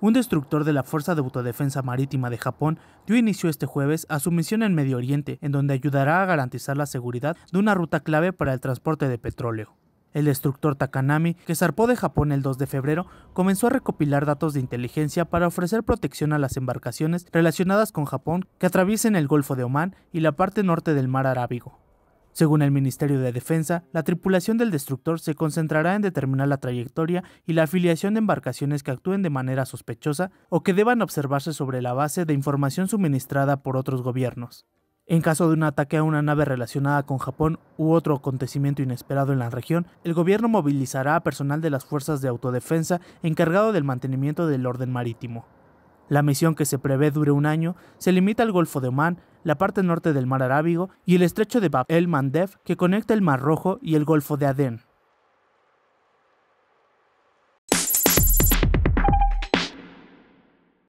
Un destructor de la Fuerza de Autodefensa Marítima de Japón dio inicio este jueves a su misión en Medio Oriente, en donde ayudará a garantizar la seguridad de una ruta clave para el transporte de petróleo. El destructor Takanami, que zarpó de Japón el 2 de febrero, comenzó a recopilar datos de inteligencia para ofrecer protección a las embarcaciones relacionadas con Japón que atraviesen el Golfo de Omán y la parte norte del Mar Arábigo. Según el Ministerio de Defensa, la tripulación del destructor se concentrará en determinar la trayectoria y la afiliación de embarcaciones que actúen de manera sospechosa o que deban observarse sobre la base de información suministrada por otros gobiernos. En caso de un ataque a una nave relacionada con Japón u otro acontecimiento inesperado en la región, el gobierno movilizará a personal de las fuerzas de autodefensa encargado del mantenimiento del orden marítimo. La misión que se prevé dure un año se limita al Golfo de Omán, la parte norte del Mar Arábigo y el estrecho de Bab el-Mandeb que conecta el Mar Rojo y el Golfo de Adén.